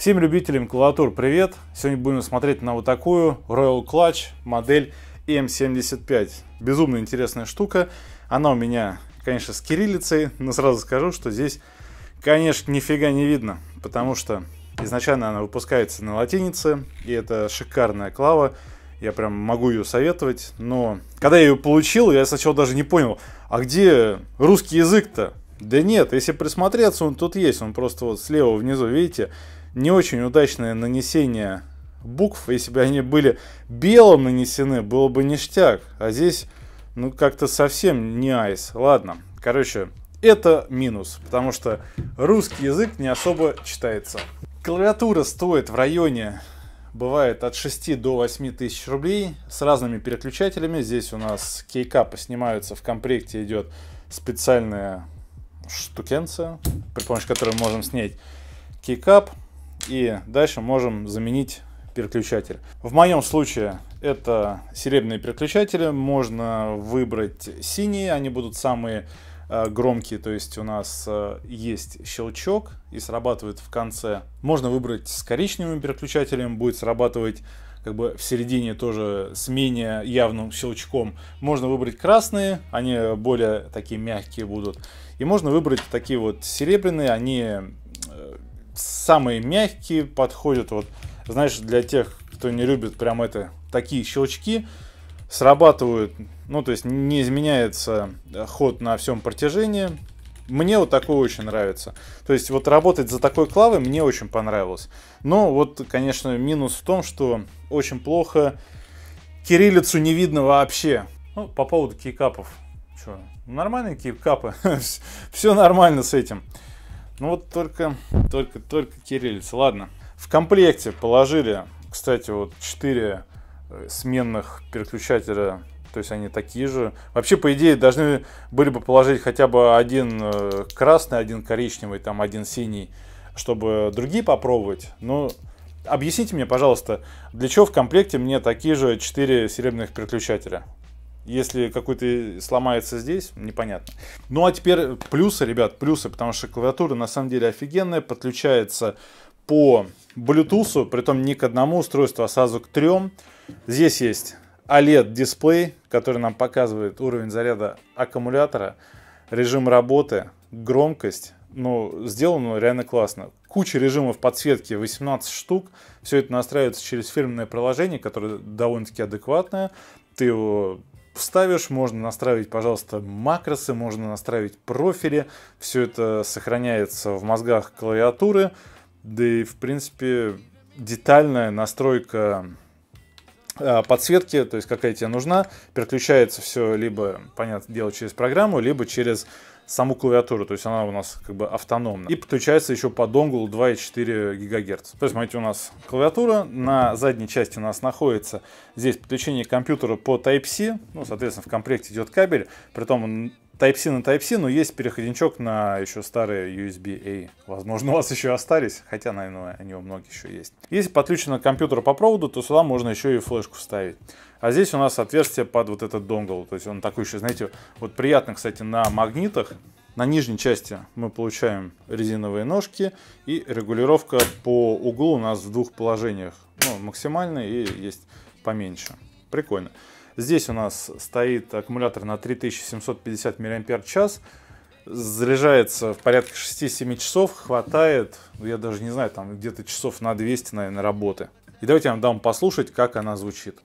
Всем любителям клавиатур привет! Сегодня будем смотреть на вот такую Royal Clutch модель M75. Безумно интересная штука. Она у меня, конечно, с кириллицей, но сразу скажу, что здесь, конечно, нифига не видно, потому что изначально она выпускается на латинице, и это шикарная клава. Я прям могу ее советовать, но когда я ее получил, я сначала даже не понял, а где русский язык-то? Да нет, если присмотреться, он тут есть, он просто вот слева внизу, видите, не очень удачное нанесение букв. Если бы они были белым нанесены, было бы ништяк. А здесь, ну, как-то совсем не айс. Ладно, короче, это минус, потому что русский язык не особо читается. Клавиатура стоит в районе, бывает, от 6 до 8 тысяч рублей с разными переключателями. Здесь у нас кейкапы снимаются, в комплекте идет специальная штукенция, при помощи которой мы можем снять кейкап и дальше можем заменить переключатель. В моем случае это серебряные переключатели, можно выбрать синие, они будут самые э, громкие, то есть у нас э, есть щелчок и срабатывает в конце. Можно выбрать с коричневым переключателем, будет срабатывать как бы в середине тоже с менее явным щелчком. Можно выбрать красные, они более такие мягкие будут. И можно выбрать такие вот серебряные, они самые мягкие подходят, вот, знаешь, для тех, кто не любит прям это, такие щелчки, срабатывают, ну, то есть не изменяется э, ход на всем протяжении. Мне вот такое очень нравится. То есть вот работать за такой клавой мне очень понравилось. Но вот, конечно, минус в том, что очень плохо кириллицу не видно вообще. Ну, по поводу кейкапов. Что, нормальные кейкапы? Все нормально с этим. Ну вот только, только, только кириллица. Ладно. В комплекте положили, кстати, вот 4 э, сменных переключателя то есть они такие же. Вообще, по идее, должны были бы положить хотя бы один э, красный, один коричневый, там один синий, чтобы другие попробовать. Но объясните мне, пожалуйста, для чего в комплекте мне такие же 4 серебряных переключателя? Если какой-то сломается здесь, непонятно. Ну а теперь плюсы, ребят, плюсы, потому что клавиатура на самом деле офигенная, подключается по Bluetooth, притом не к одному устройству, а сразу к трем. Здесь есть OLED-дисплей, который нам показывает уровень заряда аккумулятора, режим работы, громкость. Ну, сделано реально классно. Куча режимов подсветки, 18 штук. Все это настраивается через фирменное приложение, которое довольно-таки адекватное. Ты его вставишь, можно настраивать, пожалуйста, макросы, можно настраивать профили. Все это сохраняется в мозгах клавиатуры. Да и, в принципе, детальная настройка а, подсветки, то есть какая тебе нужна, переключается все либо, понятно, дело через программу, либо через саму клавиатуру, то есть она у нас как бы автономна. И подключается еще по донглу 2,4 ГГц. То есть, смотрите, у нас клавиатура, на задней части у нас находится здесь подключение компьютера по Type-C, ну, соответственно, в комплекте идет кабель, притом он Type-C на Type-C, но есть переходничок на еще старые USB-A. Возможно, у вас еще остались, хотя, наверное, они у многих еще есть. Если подключено к компьютеру по проводу, то сюда можно еще и флешку вставить. А здесь у нас отверстие под вот этот донгл. То есть он такой еще, знаете, вот приятно, кстати, на магнитах. На нижней части мы получаем резиновые ножки и регулировка по углу у нас в двух положениях. Ну, максимальный и есть поменьше. Прикольно. Здесь у нас стоит аккумулятор на 3750 мАч. Заряжается в порядке 6-7 часов, хватает, ну, я даже не знаю, там где-то часов на 200, наверное, работы. И давайте я вам дам послушать, как она звучит.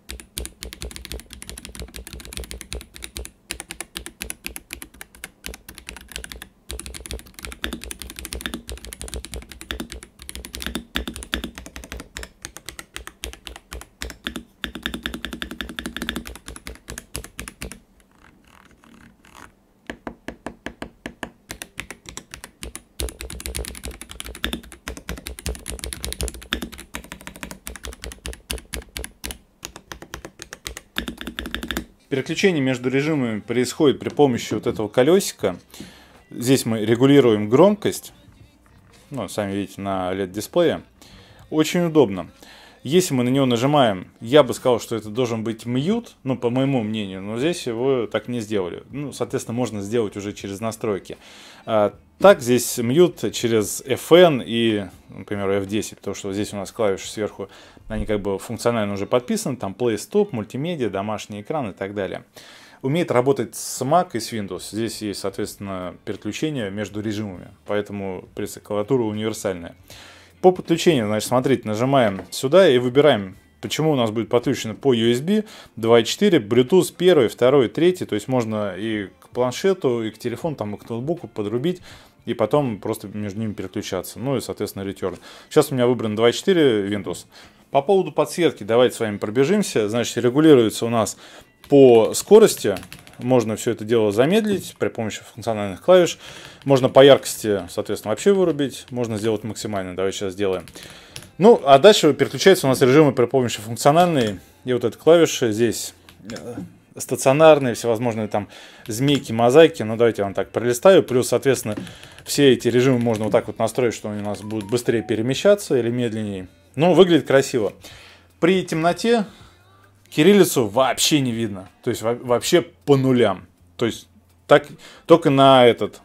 Переключение между режимами происходит при помощи вот этого колесика. Здесь мы регулируем громкость. Ну, сами видите, на LED-дисплее. Очень удобно. Если мы на него нажимаем, я бы сказал, что это должен быть мьют, ну, по моему мнению, но здесь его так не сделали. Ну, соответственно, можно сделать уже через настройки. А, так, здесь мьют через FN и, например, F10, потому что здесь у нас клавиши сверху они как бы функционально уже подписаны, там Play Stop, мультимедиа, домашний экран и так далее. Умеет работать с Mac и с Windows. Здесь есть, соответственно, переключение между режимами, поэтому пресс-клавиатура универсальная. По подключению, значит, смотрите, нажимаем сюда и выбираем почему у нас будет подключено по USB 2.4, Bluetooth 1, 2, 3, то есть можно и к планшету, и к телефону, там, и к ноутбуку подрубить, и потом просто между ними переключаться, ну и, соответственно, return. Сейчас у меня выбран 2.4 Windows, по поводу подсветки давайте с вами пробежимся. Значит, регулируется у нас по скорости. Можно все это дело замедлить при помощи функциональных клавиш. Можно по яркости, соответственно, вообще вырубить. Можно сделать максимально. Давай сейчас сделаем. Ну, а дальше переключается у нас режимы при помощи функциональной. И вот эта клавиша здесь э, стационарные, всевозможные там змейки, мозаики. Ну, давайте я вам так пролистаю. Плюс, соответственно, все эти режимы можно вот так вот настроить, что они у нас будут быстрее перемещаться или медленнее. Ну, выглядит красиво. При темноте кириллицу вообще не видно. То есть вообще по нулям. То есть так, только на этот,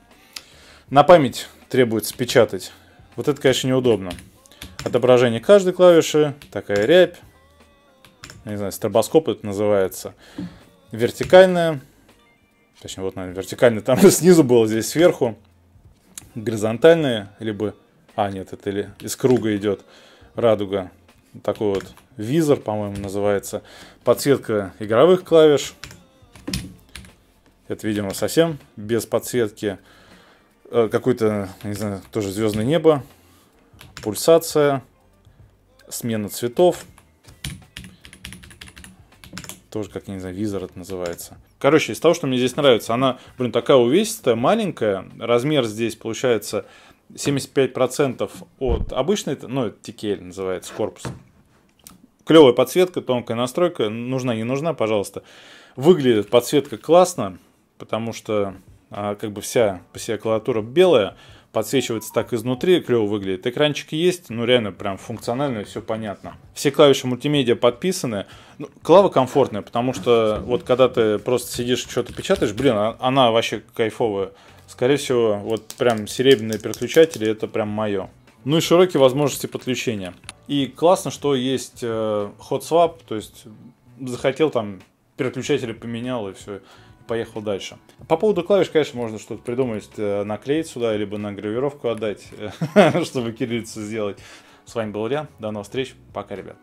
на память требуется печатать. Вот это, конечно, неудобно. Отображение каждой клавиши, такая рябь. не знаю, стробоскоп это называется. Вертикальная. Точнее, вот, наверное, вертикальная там снизу было, здесь сверху. Горизонтальная, либо... А, нет, это или из круга идет радуга. Такой вот визор, по-моему, называется. Подсветка игровых клавиш. Это, видимо, совсем без подсветки. Э, Какое-то, не знаю, тоже звездное небо. Пульсация. Смена цветов. Тоже, как, не знаю, визор это называется. Короче, из того, что мне здесь нравится, она, блин, такая увесистая, маленькая. Размер здесь получается 75% от обычной, ну, это TKL называется, корпус. Клевая подсветка, тонкая настройка, нужна, не нужна, пожалуйста. Выглядит подсветка классно, потому что а, как бы вся по себе клавиатура белая, подсвечивается так изнутри, клево выглядит. Экранчик есть, ну реально прям функционально все понятно. Все клавиши мультимедиа подписаны. Ну, клава комфортная, потому что вот когда ты просто сидишь, что-то печатаешь, блин, а, она вообще кайфовая. Скорее всего, вот прям серебряные переключатели это прям мое. Ну и широкие возможности подключения. И классно, что есть ход э, hot swap, то есть захотел там переключатели поменял и все, поехал дальше. По поводу клавиш, конечно, можно что-то придумать, э, наклеить сюда, либо на гравировку отдать, чтобы кириллицу сделать. С вами был Илья, до новых встреч, пока, ребят.